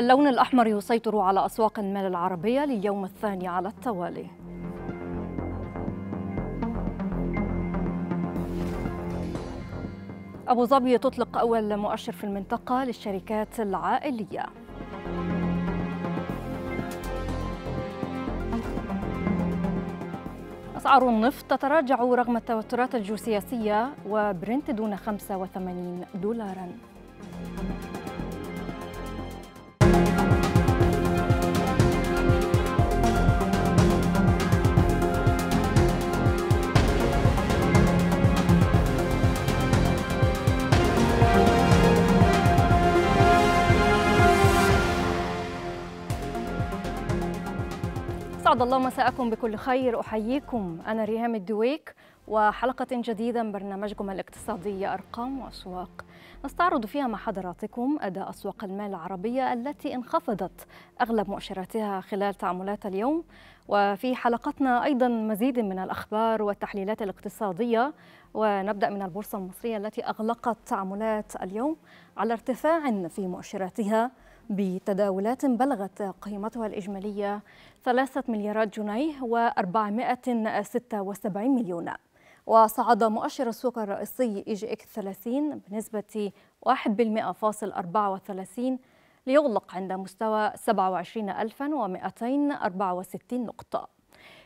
اللون الأحمر يسيطر على أسواق المال العربية لليوم الثاني على التوالي أبو ظبي تطلق أول مؤشر في المنطقة للشركات العائلية أسعار النفط تتراجع رغم التوترات الجيوسياسية وبرنت دون 85 دولاراً أسعد الله مساءكم بكل خير أحييكم أنا ريهام الدويك وحلقة جديدة من برنامجكم الاقتصادي أرقام وأسواق نستعرض فيها مع حضراتكم أداء أسواق المال العربية التي انخفضت أغلب مؤشراتها خلال تعاملات اليوم وفي حلقتنا أيضا مزيد من الأخبار والتحليلات الاقتصادية ونبدأ من البورصة المصرية التي أغلقت تعاملات اليوم على ارتفاع في مؤشراتها بتداولات بلغت قيمتها الإجمالية 3 مليارات جنيه و476 مليون وصعد مؤشر السوق الرئيسي إي جي إكس 30 بنسبة 1.34 ليغلق عند مستوى 27264 نقطة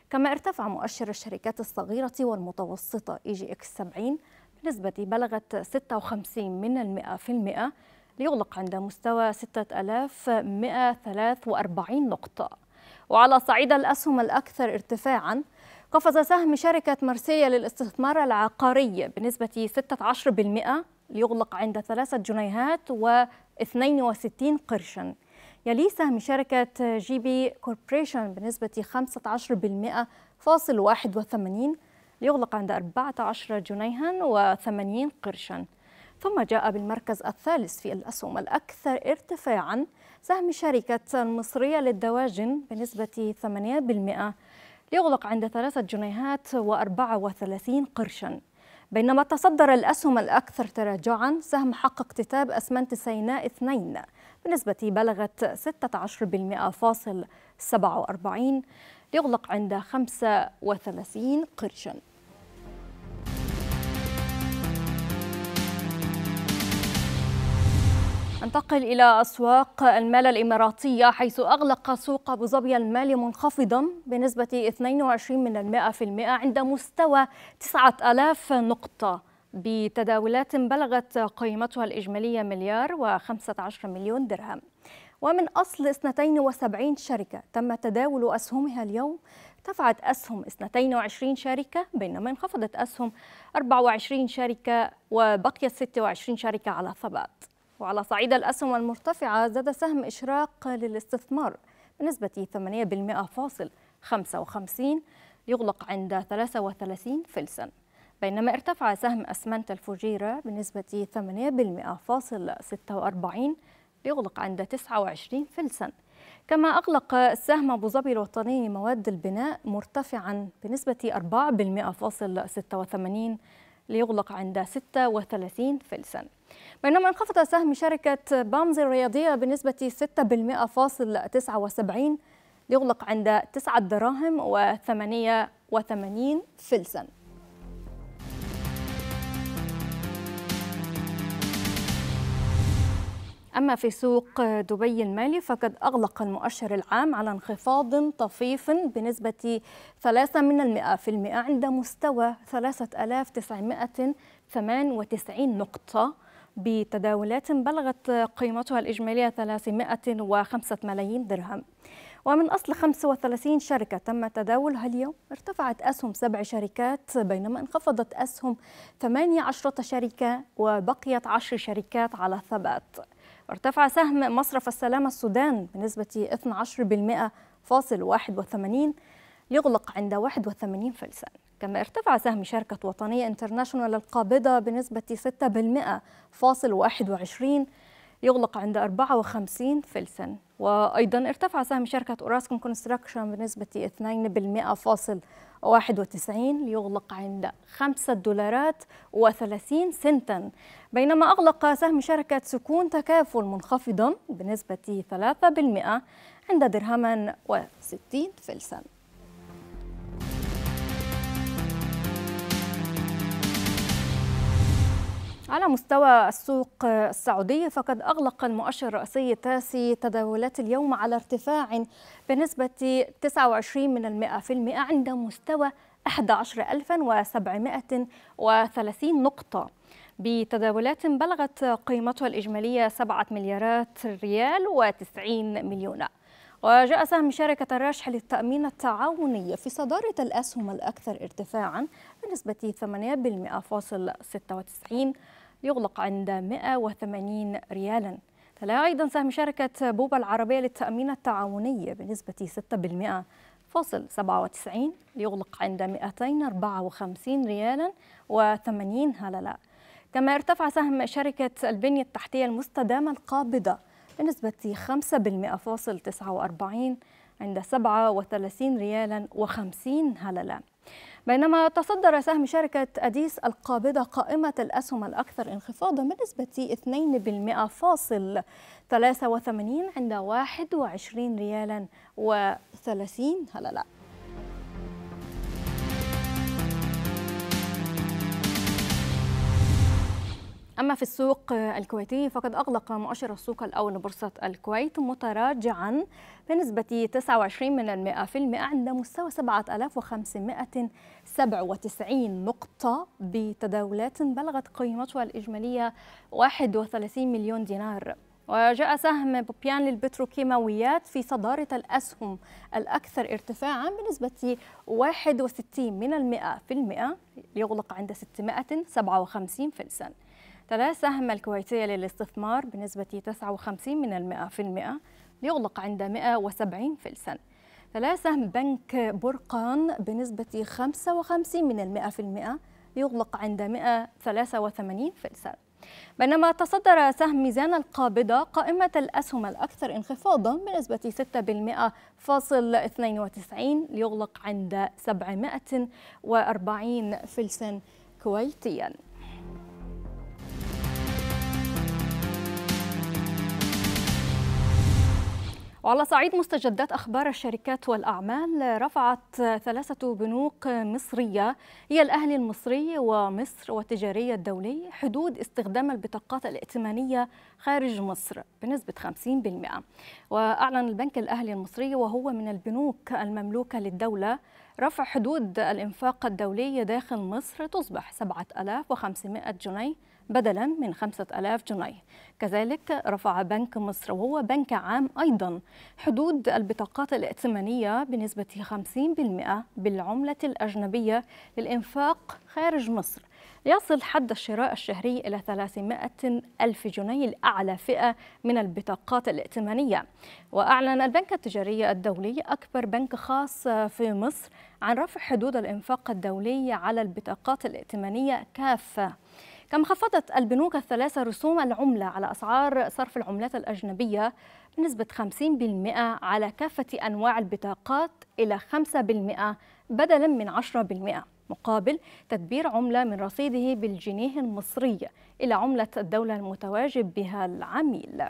كما ارتفع مؤشر الشركات الصغيرة والمتوسطة إي جي إكس 70 بنسبة بلغت 56 من المئة في المئة ليغلق عند مستوى 6143 نقطة وعلى صعيد الأسهم الأكثر ارتفاعاً قفز سهم شركة مرسية للاستثمار العقاري بنسبة 16% ليغلق عند 3 جنيهات و62 قرشاً يلي سهم شركة جي بي كوربريشن بنسبة 15% فاصل 81 ليغلق عند 14 جنيها و80 قرشا ثم جاء بالمركز الثالث في الأسهم الأكثر ارتفاعا سهم شركة المصرية للدواجن بنسبة 8% ليغلق عند ثلاثة جنيهات و34 قرشا بينما تصدر الأسهم الأكثر تراجعا سهم حق اكتتاب أسمنت سيناء 2 بنسبة بلغت 16% فاصل 47 ليغلق عند 35 قرشا انتقل إلى أسواق المال الإماراتية حيث أغلق سوق أبو ظبي المالي منخفضا بنسبة 22 من المائة في المائة عند مستوى 9000 نقطة بتداولات بلغت قيمتها الإجمالية مليار و15 مليون درهم ومن أصل 72 شركة تم تداول أسهمها اليوم ارتفعت أسهم 22 شركة بينما انخفضت أسهم 24 شركة وبقيت 26 شركة على ثبات وعلى صعيد الأسهم المرتفعة زاد سهم إشراق للاستثمار بنسبة 8.55 يغلق عند 33 فلساً بينما ارتفع سهم أسمنت الفجيرة بنسبة 8.46 يغلق عند 29 فلساً كما أغلق سهم أبو ظبي الوطني لمواد البناء مرتفعاً بنسبة 4.86 ليغلق عند 36 فلساً بينما انخفض سهم شركة بامز الرياضية بنسبة 6% فاصل 79 ليغلق عند 9 دراهم و88 فلساً أما في سوق دبي المالي فقد أغلق المؤشر العام على انخفاض طفيف بنسبة 3 من المئة في المئة عند مستوى 3998 نقطة بتداولات بلغت قيمتها الإجمالية 305 ملايين درهم ومن أصل 35 شركة تم تداولها اليوم ارتفعت أسهم سبع شركات بينما انخفضت أسهم 18 شركة وبقيت 10 شركات على الثبات ارتفع سهم مصرف السلامة السودان بنسبة 12% فاصل 81 يغلق عند 81 فلسا كما ارتفع سهم شركة وطنية انترناشونال القابضة بنسبة 6% فاصل 21 يغلق عند 54 فلساً وأيضا ارتفع سهم شركة أوراسكوم كونستراكشن بنسبة 2% ليغلق عند 5 دولارات و30 سنتا بينما أغلق سهم شركة سكون تكافل منخفضا بنسبة 3% عند درهما و60 فلساً على مستوى السوق السعودية فقد أغلق المؤشر الرئيسي التاسي تداولات اليوم على ارتفاع بنسبة 29 من المئة في المئة عند مستوى 11730 نقطة بتداولات بلغت قيمتها الإجمالية 7 مليارات ريال و90 مليون وجاء سهم شركة الراشح للتأمين التعاوني في صدارة الأسهم الأكثر ارتفاعا بنسبة 8.96 يغلق عند 180 ريالاً تلا أيضا سهم شركة بوبا العربية للتأمين التعاوني بنسبة 6% فاصل 97 ليغلق عند 254 ريالا و80 هللة كما ارتفع سهم شركة البنية التحتية المستدامة القابضة بنسبة 5% فاصل 49 عند 37 ريالا و50 هللة بينما تصدر سهم شركة أديس القابضة قائمة الأسهم الأكثر انخفاضا بنسبة 2% فاصل 83 عند 21 ريالا و30 هللة أما في السوق الكويتي فقد أغلق مؤشر السوق الأول بورصة الكويت متراجعا بنسبة 29 من المئة في المئة عند مستوى 7597 نقطة بتداولات بلغت قيمتها الإجمالية 31 مليون دينار وجاء سهم بوبيان للبتروكيماويات في صدارة الأسهم الأكثر ارتفاعا بنسبة 61 من المئة في المئة ليغلق عند 657 فلساً تلا سهم الكويتية للاستثمار بنسبة 59 من المئة في المئة ليغلق عند 170 فلساً تلا سهم بنك برقان بنسبة 55 من المئة في المئة ليغلق عند 183 فلساً بينما تصدر سهم ميزان القابضة قائمة الأسهم الأكثر انخفاضا بنسبة 6% فاصل 92 ليغلق عند 740 فلسا كويتياً وعلى صعيد مستجدات أخبار الشركات والأعمال رفعت ثلاثة بنوك مصرية هي الأهلي المصري ومصر والتجارية الدولي حدود استخدام البطاقات الائتمانية خارج مصر بنسبة 50% وأعلن البنك الأهلي المصري وهو من البنوك المملوكة للدولة رفع حدود الإنفاق الدولي داخل مصر تصبح 7500 جنيه بدلا من 5000 جنيه كذلك رفع بنك مصر وهو بنك عام أيضا حدود البطاقات الائتمانية بنسبة 50% بالعملة الأجنبية للإنفاق خارج مصر يصل حد الشراء الشهري إلى 300 ألف جنيه الأعلى فئة من البطاقات الائتمانية وأعلن البنك التجاري الدولي أكبر بنك خاص في مصر عن رفع حدود الإنفاق الدولي على البطاقات الائتمانية كافة كم خفضت البنوك الثلاثة رسوم العملة على أسعار صرف العملات الأجنبية بنسبة 50% على كافة أنواع البطاقات إلى 5% بدلا من 10% مقابل تدبير عملة من رصيده بالجنيه المصري إلى عملة الدولة المتواجب بها العميل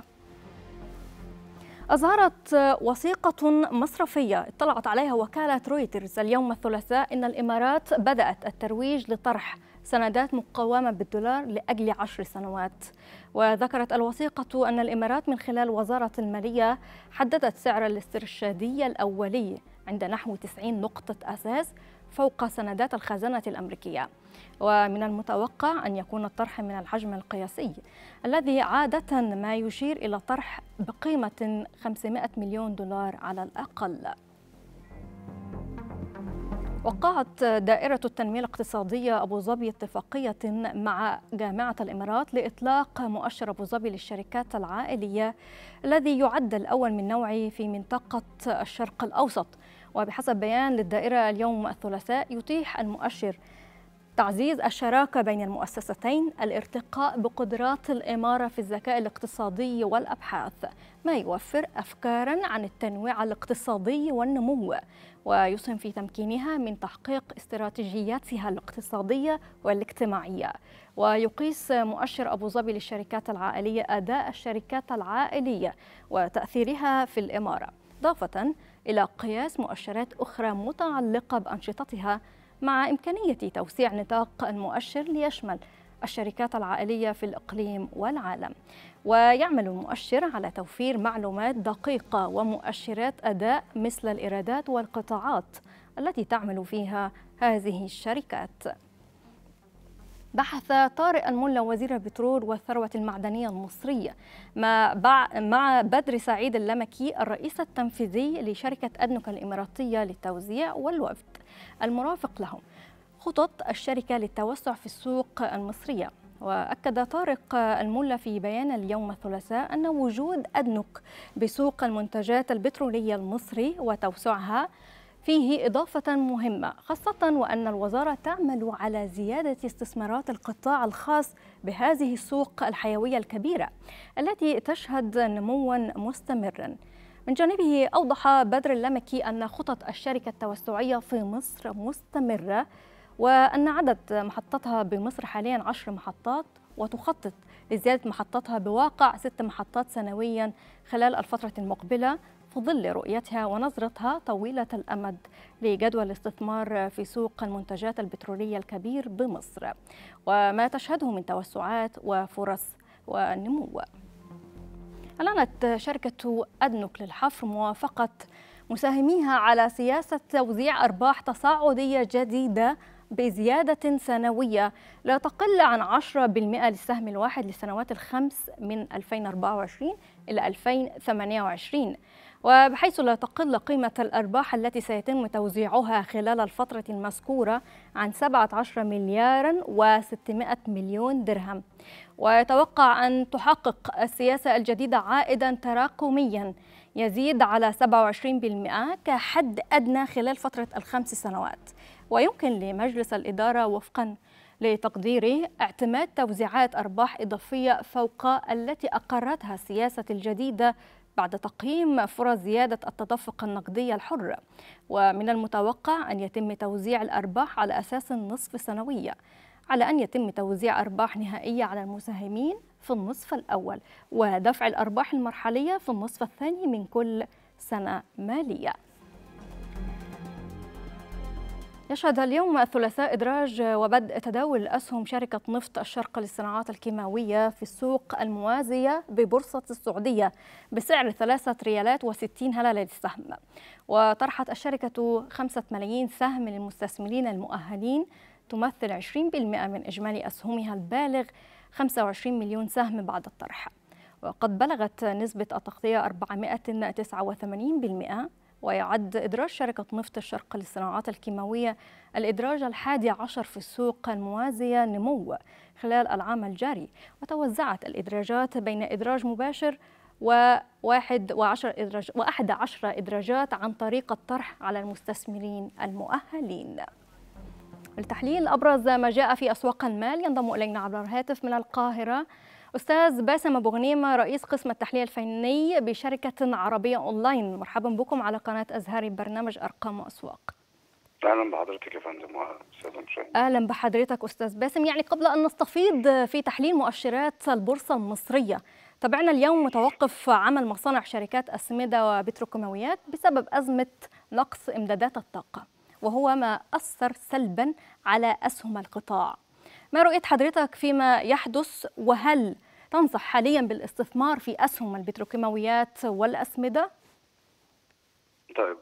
أظهرت وثيقة مصرفية اطلعت عليها وكالة رويترز اليوم الثلاثاء أن الإمارات بدأت الترويج لطرح سندات مقاومة بالدولار لأجل عشر سنوات وذكرت الوثيقة أن الإمارات من خلال وزارة المالية حددت سعر الاسترشادية الأولي عند نحو 90 نقطة أساس فوق سندات الخزانة الأمريكية ومن المتوقع أن يكون الطرح من الحجم القياسي الذي عادة ما يشير إلى طرح بقيمة 500 مليون دولار على الأقل وقعت دائرة التنمية الاقتصادية أبو ظبي اتفاقية مع جامعة الإمارات لإطلاق مؤشر أبو ظبي للشركات العائلية الذي يعد الأول من نوعه في منطقة الشرق الأوسط وبحسب بيان للدائرة اليوم الثلاثاء يتيح المؤشر تعزيز الشراكة بين المؤسستين الارتقاء بقدرات الإمارة في الذكاء الاقتصادي والأبحاث ما يوفر أفكارا عن التنويع الاقتصادي والنمو ويسهم في تمكينها من تحقيق استراتيجياتها الاقتصادية والاجتماعية ويقيس مؤشر أبو ظبي للشركات العائلية أداء الشركات العائلية وتأثيرها في الإمارة إضافة إلى قياس مؤشرات أخرى متعلقة بأنشطتها مع إمكانية توسيع نطاق المؤشر ليشمل الشركات العائلية في الإقليم والعالم ويعمل المؤشر على توفير معلومات دقيقة ومؤشرات أداء مثل الإيرادات والقطاعات التي تعمل فيها هذه الشركات بحث طارق الملا وزير البترول والثروة المعدنية المصرية مع بدر سعيد اللمكي الرئيس التنفيذي لشركة أدنك الإماراتية للتوزيع والوفد المرافق لهم خطط الشركة للتوسع في السوق المصرية وأكد طارق الملا في بيان اليوم الثلاثاء أن وجود أدنك بسوق المنتجات البترولية المصري وتوسعها فيه إضافة مهمة خاصة وأن الوزارة تعمل على زيادة استثمارات القطاع الخاص بهذه السوق الحيوية الكبيرة التي تشهد نموا مستمرا من جانبه أوضح بدر اللمكي أن خطط الشركة التوسعية في مصر مستمرة وأن عدد محطتها بمصر حاليا عشر محطات وتخطط لزيادة محطتها بواقع ست محطات سنويا خلال الفترة المقبلة في ظل رؤيتها ونظرتها طويلة الأمد لجدول الاستثمار في سوق المنتجات البترولية الكبير بمصر وما تشهده من توسعات وفرص ونمو أعلنت شركة أدنوك للحفر موافقة مساهميها على سياسة توزيع أرباح تصاعدية جديدة بزيادة سنوية لا تقل عن 10% للسهم الواحد للسنوات الخمس من 2024 إلى 2028 وبحيث لا تقل قيمة الأرباح التي سيتم توزيعها خلال الفترة المذكورة عن 17 مليار و600 مليون درهم ويتوقع أن تحقق السياسة الجديدة عائدا تراكميا يزيد على 27% كحد أدنى خلال فترة الخمس سنوات ويمكن لمجلس الإدارة وفقا لتقديره اعتماد توزيعات أرباح إضافية فوق التي أقرتها السياسة الجديدة بعد تقييم فرص زيادة التدفق النقدي الحر ومن المتوقع أن يتم توزيع الأرباح على أساس نصف سنوية على أن يتم توزيع أرباح نهائية على المساهمين في النصف الأول ودفع الأرباح المرحلية في النصف الثاني من كل سنة مالية يشهد اليوم الثلاثاء إدراج وبدء تداول أسهم شركة نفط الشرق للصناعات الكيماوية في السوق الموازية ببورصة السعودية بسعر ثلاثة ريالات وستين هللة للسهم وطرحت الشركة خمسة ملايين سهم للمستثمرين المؤهلين تمثل 20% من إجمالي أسهمها البالغ 25 مليون سهم بعد الطرح وقد بلغت نسبة التغطية 489% ويعد إدراج شركة نفط الشرق للصناعات الكيماوية الإدراج الحادي عشر في السوق الموازية نمو خلال العام الجاري وتوزعت الإدراجات بين إدراج مباشر وواحد وعشر إدراج وأحد عشر إدراجات عن طريق الطرح على المستثمرين المؤهلين لتحليل أبرز ما جاء في أسواق المال ينضم إلينا عبر الهاتف من القاهرة أستاذ باسم أبو غنيمة رئيس قسم التحليل الفني بشركة عربية أونلاين مرحبا بكم على قناة أزهري برنامج أرقام وأسواق اهلا بحضرتك يا فندم واستاذ مشاهد اهلا بحضرتك استاذ باسم يعني قبل ان نستفيض في تحليل مؤشرات البورصه المصريه تابعنا اليوم متوقف عمل مصانع شركات اسمده وبتروكيماويات بسبب ازمه نقص امدادات الطاقه وهو ما اثر سلبا على اسهم القطاع ما رؤية حضرتك فيما يحدث وهل تنصح حاليا بالاستثمار في أسهم البتروكيماويات والأسمدة؟ طيب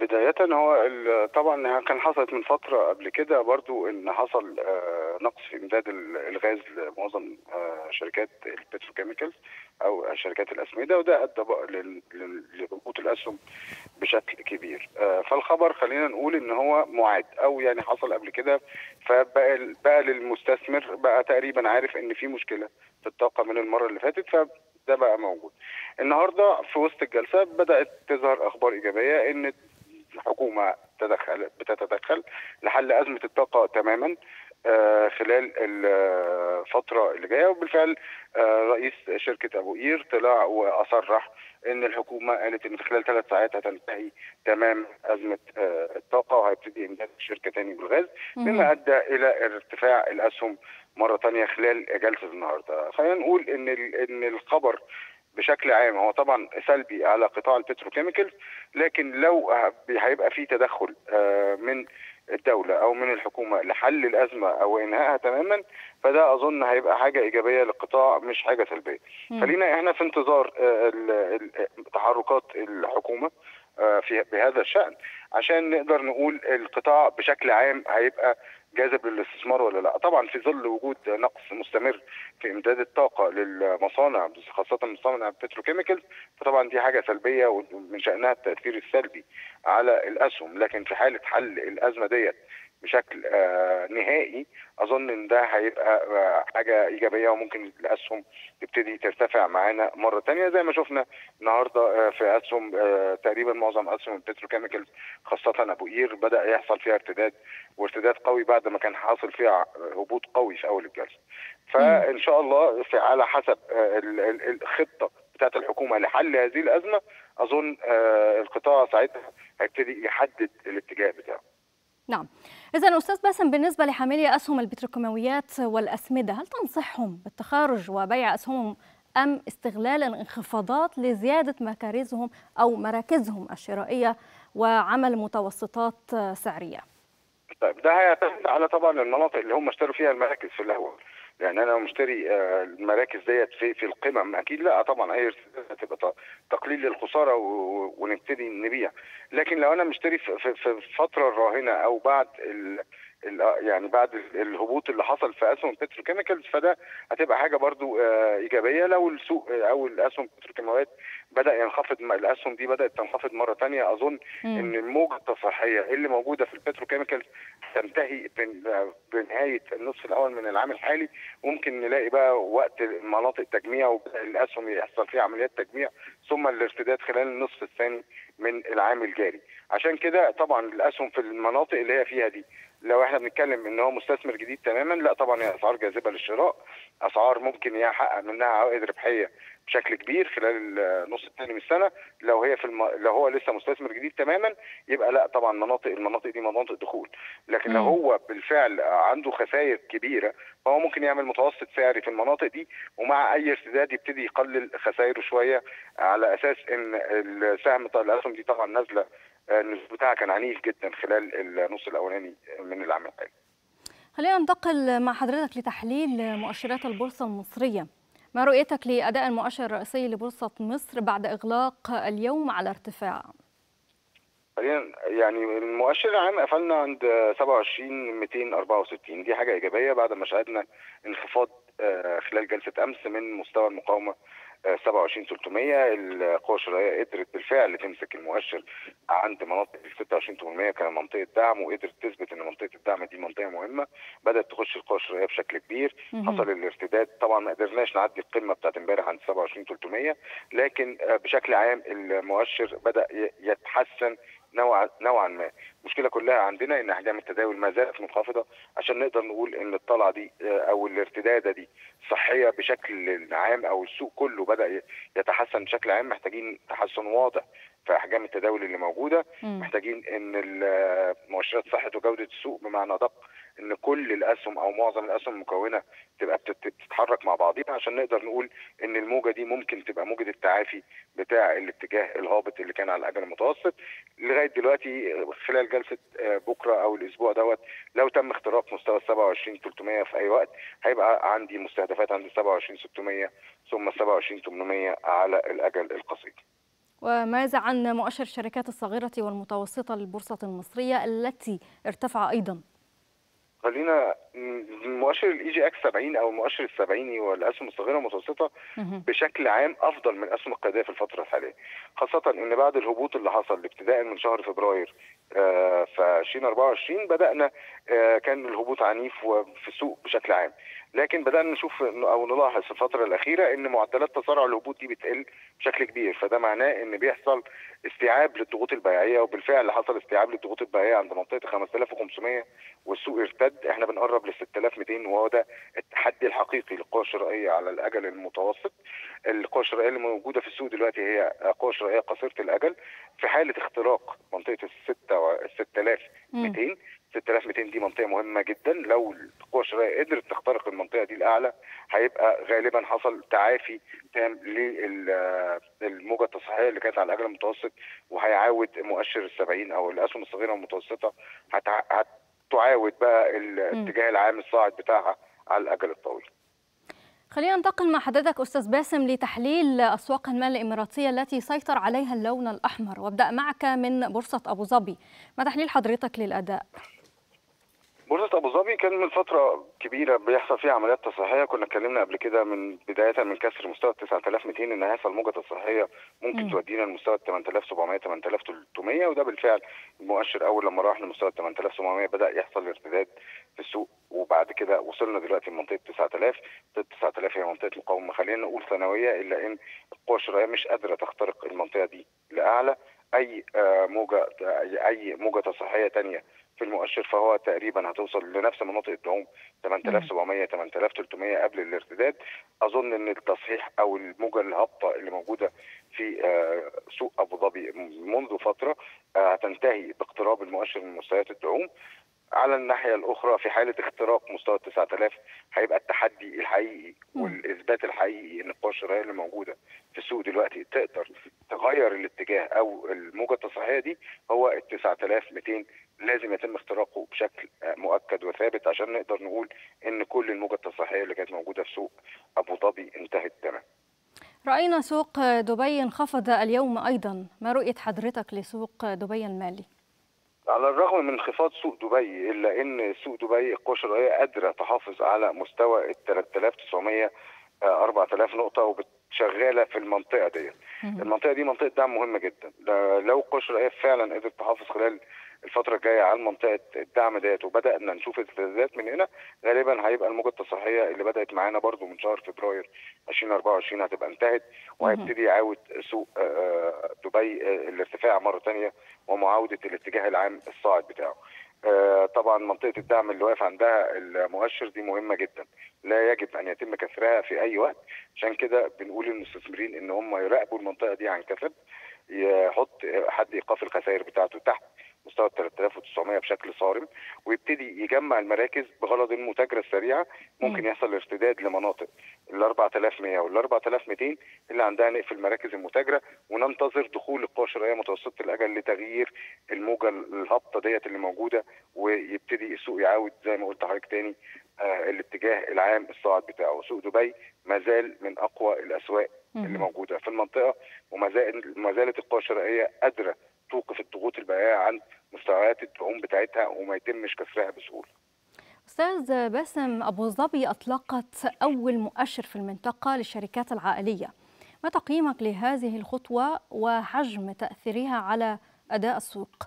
بداية هو طبعا كان حصلت من فترة قبل كده برضو ان حصل آه، نقص في امداد الغاز لمعظم آه، شركات البتروكيميكالز او شركات الاسمدة وده ادى لهبوط الاسهم بشكل كبير آه، فالخبر خلينا نقول ان هو معاد او يعني حصل قبل كده فبقى بقى للمستثمر بقى تقريبا عارف ان في مشكلة في الطاقة من المرة اللي فاتت ده بقى موجود النهارده في وسط الجلسه بدات تظهر اخبار ايجابيه ان الحكومه تدخل بتتدخل لحل ازمه الطاقه تماما آه، خلال الفترة اللي جاية وبالفعل آه، رئيس شركة أبو قير طلع وأصرح إن الحكومة قالت إن في خلال ثلاث ساعات هتنتهي تمام أزمة آه، الطاقة وهيبتدي امداد الشركة تاني بالغاز مما أدى إلى ارتفاع الأسهم مره ثانيه خلال جلسه النهارده خلينا نقول ان ان الخبر بشكل عام هو طبعا سلبي على قطاع البتروكيميكالز لكن لو هيبقى في تدخل آه، من الدولة أو من الحكومة لحل الأزمة أو إنهائها تماما فده أظن هيبقى حاجة إيجابية للقطاع مش حاجة سلبية خلينا إحنا في انتظار آه، تحركات الحكومة آه، في بهذا الشأن عشان نقدر نقول القطاع بشكل عام هيبقى جاذب للاستثمار ولا لا طبعا في ظل وجود نقص مستمر في امداد الطاقه للمصانع خاصه مصانع البتروكيميكال فطبعا دي حاجه سلبيه ومن شانها التاثير السلبي على الاسهم لكن في حاله حل الازمه ديت بشكل آه، نهائي اظن ان ده هيبقى آه، حاجه ايجابيه وممكن الاسهم تبتدي ترتفع معانا مره ثانيه زي ما شفنا النهارده آه، في اسهم تقريبا معظم اسهم البتروكيميكالز خاصه ابو قير بدا يحصل فيها ارتداد وارتداد قوي بعد ما كان حاصل فيها هبوط قوي في اول الجلسه فان شاء الله في على حسب الخطه بتاعت الحكومه لحل هذه الازمه اظن القطاع ساعتها هيبتدي يحدد الاتجاه بتاعه نعم إذا أستاذ باسم بالنسبة لحاملي أسهم البتروكيماويات والأسمدة هل تنصحهم بالتخارج وبيع أسهمهم أم استغلال الانخفاضات لزيادة مكاريزهم أو مراكزهم الشرائية وعمل متوسطات سعرية؟ طيب ده هيعتمد على طبعا المناطق اللي هم اشتروا فيها المراكز في الأول يعني انا لو مشتري آه، المراكز ديت في في القمم اكيد لا طبعا اي هتبقى تقليل للخساره ونبتدي نبيع لكن لو انا مشتري في الفتره الراهنه او بعد يعني بعد الهبوط اللي حصل في اسهم بتروكيميكالز فده هتبقى حاجه برضو آه، ايجابيه لو السوق آه، او الاسهم البتروكيماويات بدا ينخفض الاسهم دي بدات تنخفض مره ثانيه اظن مم. ان الموجه التصحيحيه اللي موجوده في البتروكيميكالز تنتهي بنهايه النصف الاول من العام الحالي ممكن نلاقي بقى وقت مناطق تجميع والاسهم يحصل فيها عمليات تجميع ثم الارتداد خلال النصف الثاني من العام الجاري عشان كده طبعا الاسهم في المناطق اللي هي فيها دي لو احنا بنتكلم ان هو مستثمر جديد تماما لا طبعا هي اسعار جاذبه للشراء اسعار ممكن يحقق منها عوائد ربحيه بشكل كبير خلال النص الثاني من السنه لو هي في الم... لو هو لسه مستثمر جديد تماما يبقى لا طبعا مناطق المناطق دي مناطق دخول لكن لو هو بالفعل عنده خسائر كبيره فهو ممكن يعمل متوسط سعري في المناطق دي ومع اي ارتداد يبتدي يقلل خسائره شويه على اساس ان السهم الاسهم دي طبعا نازله النزول بتاعها كان عنيف جدا خلال النص الاولاني من العام الحالي. خلينا ننتقل مع حضرتك لتحليل مؤشرات البورصه المصريه. ما رؤيتك لاداء المؤشر الرئيسي لبورصه مصر بعد اغلاق اليوم على ارتفاع؟ يعني المؤشر العام قفلنا عند 27264 دي حاجه ايجابيه بعد ما شاهدنا انخفاض آه، خلال جلسه امس من مستوى المقاومه 27300 القوى الشرعيه قدرت بالفعل تمسك المؤشر عند مناطق ال 26800 كان منطقه دعم وقدرت تثبت ان منطقه الدعم دي منطقه مهمه بدات تخش القوى الشرعيه بشكل كبير حصل الارتداد طبعا ما قدرناش نعدي القمه بتاعت امبارح عند 27300 لكن آه، بشكل عام المؤشر بدا يتحسن نوعا نوعا ما المشكله كلها عندنا ان احجام التداول ما زالت منخفضه عشان نقدر نقول ان الطلعه دي آه، او الارتداده دي صحيه بشكل عام او السوق كله بدا يتحسن بشكل عام محتاجين تحسن واضح في احجام التداول اللي موجوده محتاجين ان آه، مؤشرات صحه وجوده السوق بمعنى دق ان كل الاسهم او معظم الاسهم المكونه تبقى بتتحرك مع بعضيها عشان نقدر نقول ان الموجه دي ممكن تبقى موجه التعافي بتاع الاتجاه الهابط اللي كان على الاجل المتوسط لغايه دلوقتي خلال جلسه آه، بكره او الاسبوع دوت لو تم اختراق مستوى 27 300 في اي وقت هيبقى عندي مستهدفات عند 27 600 ثم 27 800 على الاجل القصير وماذا عن مؤشر الشركات الصغيرة والمتوسطة للبورصة المصرية التي ارتفع أيضا خلينا مؤشر الاي جي اكس 70 او المؤشر السبعيني والاسهم الصغيره المتوسطه بشكل عام افضل من الاسهم القياديه في الفتره الحاليه خاصه ان بعد الهبوط اللي حصل ابتداء من شهر فبراير آه، في 2024 بدانا آه، كان الهبوط عنيف وفي السوق بشكل عام لكن بدانا نشوف او نلاحظ في الفتره الاخيره ان معدلات تسارع الهبوط دي بتقل بشكل كبير فده معناه ان بيحصل استيعاب للضغوط البيعيه وبالفعل حصل استيعاب للضغوط البيعيه عند منطقه 5500 والسوق ارتد احنا بنقرب ل 6200 وهو ده التحدي الحقيقي للقوى الشرائيه على الاجل المتوسط القوى الشرائيه اللي موجوده في السوق دلوقتي هي قوى شرائيه قصيره الاجل في حاله اختراق منطقه ال 6200 6200 دي منطقه مهمه جدا لو القوى الشرعيه قدرت تخترق المنطقه دي الاعلى هيبقى غالبا حصل تعافي تام للموجه التصحيحيه اللي كانت على الاجل المتوسط وهيعاود مؤشر ال70 او الاسهم الصغيره والمتوسطه هتعاود بقى الاتجاه العام الصاعد بتاعها على الاجل الطويل. خلينا ننتقل مع حضرتك استاذ باسم لتحليل اسواق المال الاماراتيه التي سيطر عليها اللون الاحمر وابدا معك من بورصه ابو ظبي ما تحليل حضرتك للاداء بورصة أبو ظبي كان من فترة كبيرة بيحصل فيها عمليات تصحيحية كنا اتكلمنا قبل كده من بداية من كسر مستوى 9200 إن هيحصل موجة تصحيحية ممكن تودينا لمستوى 8700 8300 وده بالفعل المؤشر أول لما راح لمستوى 8700 بدأ يحصل ارتداد في السوق وبعد كده وصلنا دلوقتي لمنطقة 9000 9000 هي منطقة مقاومة خلينا نقول ثانوية إلا إن القوى الشرائية مش قادرة تخترق المنطقة دي لأعلى أي آه، موجة أي موجة تصحيحية تانية في المؤشر فهو تقريبا هتوصل لنفس مناطق الدعوم 8700 8300 قبل الارتداد اظن ان التصحيح او الموجه الهابطه اللي موجوده في آه، سوق ابو ظبي منذ فتره آه، هتنتهي باقتراب المؤشر من مستويات الدعوم على الناحيه الاخرى في حاله اختراق مستوى 9000 هيبقى التحدي الحقيقي والاثبات الحقيقي ان القوى الشرائيه اللي موجوده في السوق دلوقتي تقدر تغير الاتجاه او الموجه التصحيحيه دي هو 9200 لازم يتم اختراقه بشكل مؤكد وثابت عشان نقدر نقول ان كل الموجه التصحيحيه اللي كانت موجوده في سوق ابو ظبي انتهت تمام. راينا سوق دبي انخفض اليوم ايضا، ما رؤيه حضرتك لسوق دبي المالي؟ على الرغم من انخفاض سوق دبي الا ان سوق دبي الكشري الشرائيه قادره تحافظ على مستوى ال 3900 4000 آه، نقطه وبتشغاله في المنطقه دي المنطقه دي منطقه دعم مهمه جدا لو القشرة الشرائيه فعلا قدرت تحافظ خلال الفتره الجايه على منطقه الدعم ديت وبدانا نشوف ارتدادات من هنا غالبا هيبقى الموجه التصحيحيه اللي بدات معانا برضو من شهر فبراير 2024 هتبقى انتهت وهيبتدي يعاود سوق آه، آه، دبي آه، الارتفاع مره ثانيه ومعاوده الاتجاه العام الصاعد بتاعه. طبعا منطقه الدعم اللي واقف عندها المؤشر دي مهمه جدا لا يجب ان يتم كسرها في اي وقت عشان كده بنقول للمستثمرين ان هم يراقبوا المنطقه دي عن كثب يحط حد ايقاف الخسائر بتاعته تحت مستوى 3900 بشكل صارم ويبتدي يجمع المراكز بغرض المتاجره السريعه ممكن يحصل ارتداد لمناطق ال 4100 وال 4200 اللي عندها نقفل مراكز المتاجره وننتظر دخول القوى الشرعية متوسطه الاجل لتغيير الموجه الهابطه ديت اللي موجوده ويبتدي السوق يعاود زي ما قلت لحضرتك تاني آه، الاتجاه العام الصاعد بتاعه سوق دبي ما زال من اقوى الاسواق اللي موجوده في المنطقه وما زالت القوى الشرعية قادره توقف الضغوط البيعيه عن مستويات التعوم بتاعتها وما يتمش كسرها بسهوله. استاذ باسم ابو ظبي اطلقت اول مؤشر في المنطقه للشركات العائليه. ما تقييمك لهذه الخطوه وحجم تاثيرها على اداء السوق؟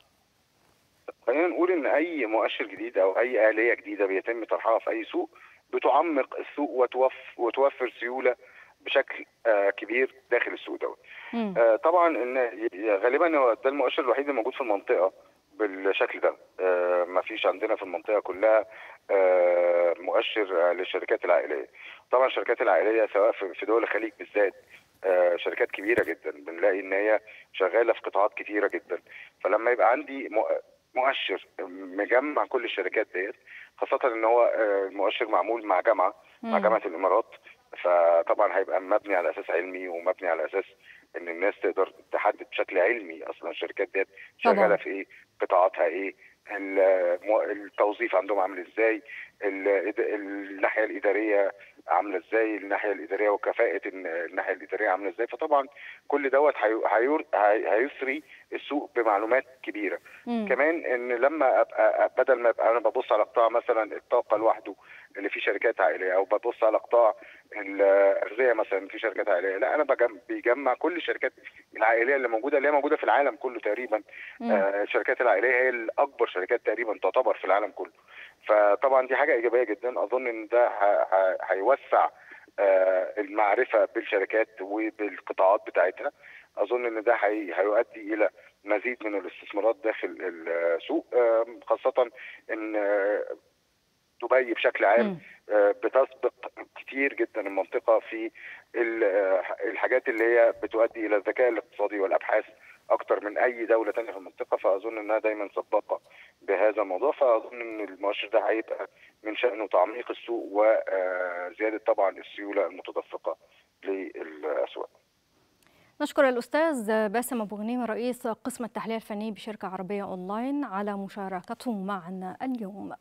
خلينا نقول ان اي مؤشر جديد او اي اليه جديده بيتم طرحها في اي سوق بتعمق السوق وتوفر وتوفر سيوله بشكل آه، كبير داخل السوق دوت. آه، طبعا ان غالبا هو ده المؤشر الوحيد الموجود في المنطقه بالشكل ده آه، ما فيش عندنا في المنطقه كلها آه، مؤشر للشركات العائليه طبعا الشركات العائليه سواء في دول الخليج بالذات شركات كبيره جدا بنلاقي ان هي شغاله في قطاعات كثيره جدا فلما يبقى عندي مؤشر مجمع كل الشركات ديت خاصه ان هو المؤشر معمول مع جامعه مع جامعه الامارات فطبعا هيبقى مبني على اساس علمي ومبني على اساس ان الناس تقدر تحدد بشكل علمي اصلا الشركات ديت شغاله في ايه قطاعاتها ايه التوظيف عندهم عامل ازاي الناحيه الاداريه عامله ازاي الناحيه الاداريه وكفاءه الناحيه الاداريه عامله ازاي فطبعا كل دوت هيثري السوق بمعلومات كبيره مم. كمان ان لما ابقى بدل ما ابقى انا ببص على قطاع مثلا الطاقه لوحده اللي فيه شركات عائليه او ببص على قطاع الاغذيه مثلا في شركات عائليه لا انا بيجمع كل الشركات العائليه اللي موجوده اللي هي موجوده في العالم كله تقريبا مم. آه الشركات العائليه هي الاكبر شركات تقريبا تعتبر في العالم كله فطبعا دي حاجه ايجابيه جدا اظن ان ده هيوسع آه، المعرفه بالشركات وبالقطاعات بتاعتها اظن ان ده هيؤدي الى مزيد من الاستثمارات داخل السوق خاصه ان دبي بشكل عام آه، بتسبق كتير جدا المنطقه في آه، الحاجات اللي هي بتؤدي الى الذكاء الاقتصادي والابحاث اكتر من اي دوله ثانيه في المنطقه فاظن انها دايما سباقه بهذا الموضوع فاظن ان المؤشر ده هيبقى من شانه تعميق السوق وزياده طبعا السيوله المتدفقه للاسواق. نشكر الأستاذ باسم أبو غنيمة رئيس قسم التحليل الفني بشركة عربية أونلاين على مشاركته معنا اليوم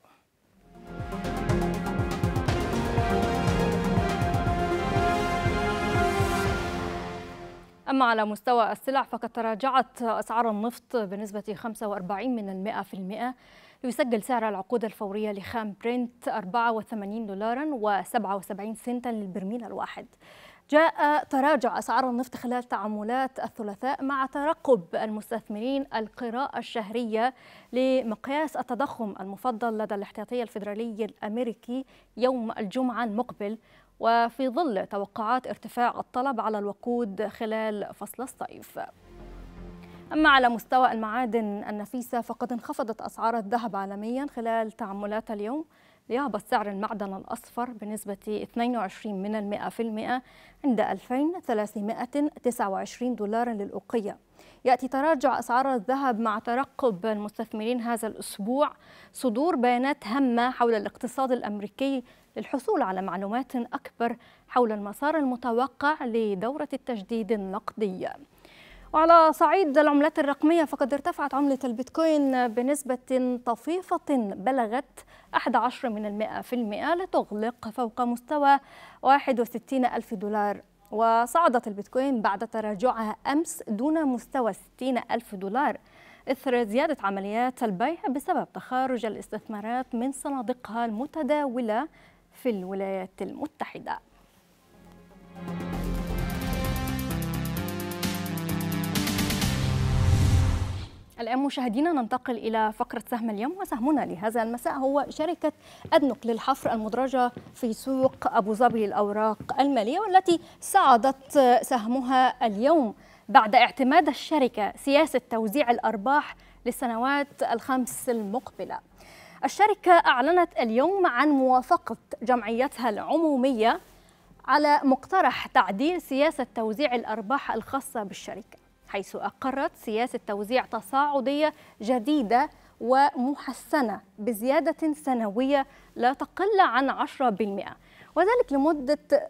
أما على مستوى السلع فقد تراجعت أسعار النفط بنسبة 45 من المئة في المئة يسجل سعر العقود الفورية لخام برنت 84 دولارا و77 سنتا للبرميل الواحد جاء تراجع أسعار النفط خلال تعاملات الثلاثاء مع ترقب المستثمرين القراءة الشهرية لمقياس التضخم المفضل لدى الاحتياطي الفيدرالي الأمريكي يوم الجمعة المقبل وفي ظل توقعات ارتفاع الطلب على الوقود خلال فصل الصيف أما على مستوى المعادن النفيسة فقد انخفضت أسعار الذهب عالميا خلال تعاملات اليوم ليهبط سعر المعدن الأصفر بنسبة 22 من المئة في المئة عند 2329 دولارا للأوقية يأتي تراجع أسعار الذهب مع ترقب المستثمرين هذا الأسبوع صدور بيانات هامة حول الاقتصاد الأمريكي للحصول على معلومات أكبر حول المسار المتوقع لدورة التجديد النقدي وعلى صعيد العملات الرقمية فقد ارتفعت عملة البيتكوين بنسبة طفيفة بلغت 11 من المئة في المئة لتغلق فوق مستوى 61 ألف دولار وصعدت البيتكوين بعد تراجعها أمس دون مستوى 60 ألف دولار إثر زيادة عمليات البيع بسبب تخارج الاستثمارات من صناديقها المتداولة في الولايات المتحدة الآن مشاهدينا ننتقل إلى فقرة سهم اليوم وسهمنا لهذا المساء هو شركة أدنك للحفر المدرجة في سوق أبو ظبي للأوراق المالية والتي صعدت سهمها اليوم بعد اعتماد الشركة سياسة توزيع الأرباح للسنوات الخمس المقبلة الشركة أعلنت اليوم عن موافقة جمعيتها العمومية على مقترح تعديل سياسة توزيع الأرباح الخاصة بالشركة حيث أقرت سياسة توزيع تصاعدية جديدة ومحسنة بزيادة سنوية لا تقل عن 10% وذلك لمدة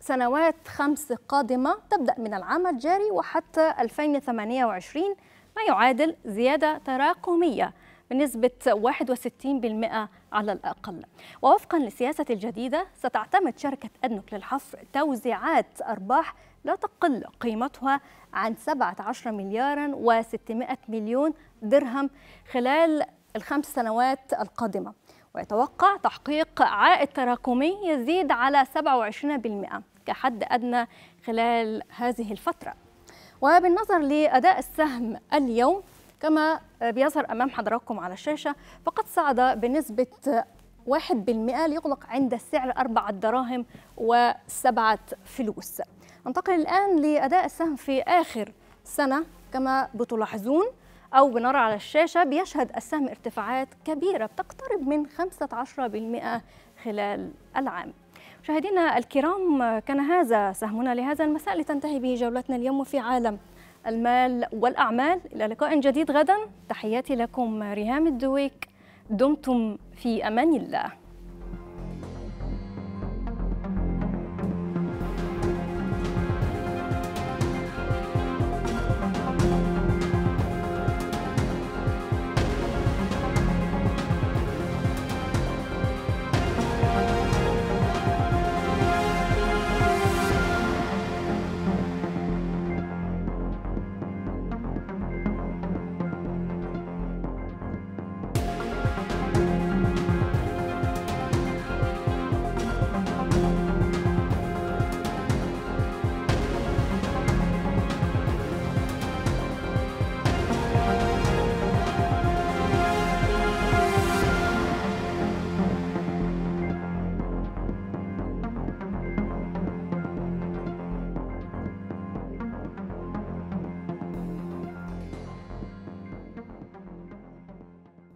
سنوات خمس قادمة تبدأ من العام الجاري وحتى 2028 ما يعادل زيادة تراكمية بنسبة 61% على الأقل ووفقا للسياسة الجديدة ستعتمد شركة أدنوك للحفر توزيعات أرباح لا تقل قيمتها عن 17 مليار و600 مليون درهم خلال الخمس سنوات القادمة ويتوقع تحقيق عائد تراكمي يزيد على 27% كحد أدنى خلال هذه الفترة وبالنظر لأداء السهم اليوم كما بيظهر أمام حضراتكم على الشاشة فقد صعد بنسبة 1% ليغلق عند السعر 4 دراهم و7 فلوس ننتقل الآن لأداء السهم في آخر سنة كما بتلاحظون أو بنرى على الشاشة بيشهد السهم ارتفاعات كبيرة بتقترب من 15% خلال العام مشاهدينا الكرام كان هذا سهمنا لهذا المساء لتنتهي به جولتنا اليوم في عالم المال والأعمال إلى لقاء جديد غدا تحياتي لكم ريهام الدويك دمتم في أمان الله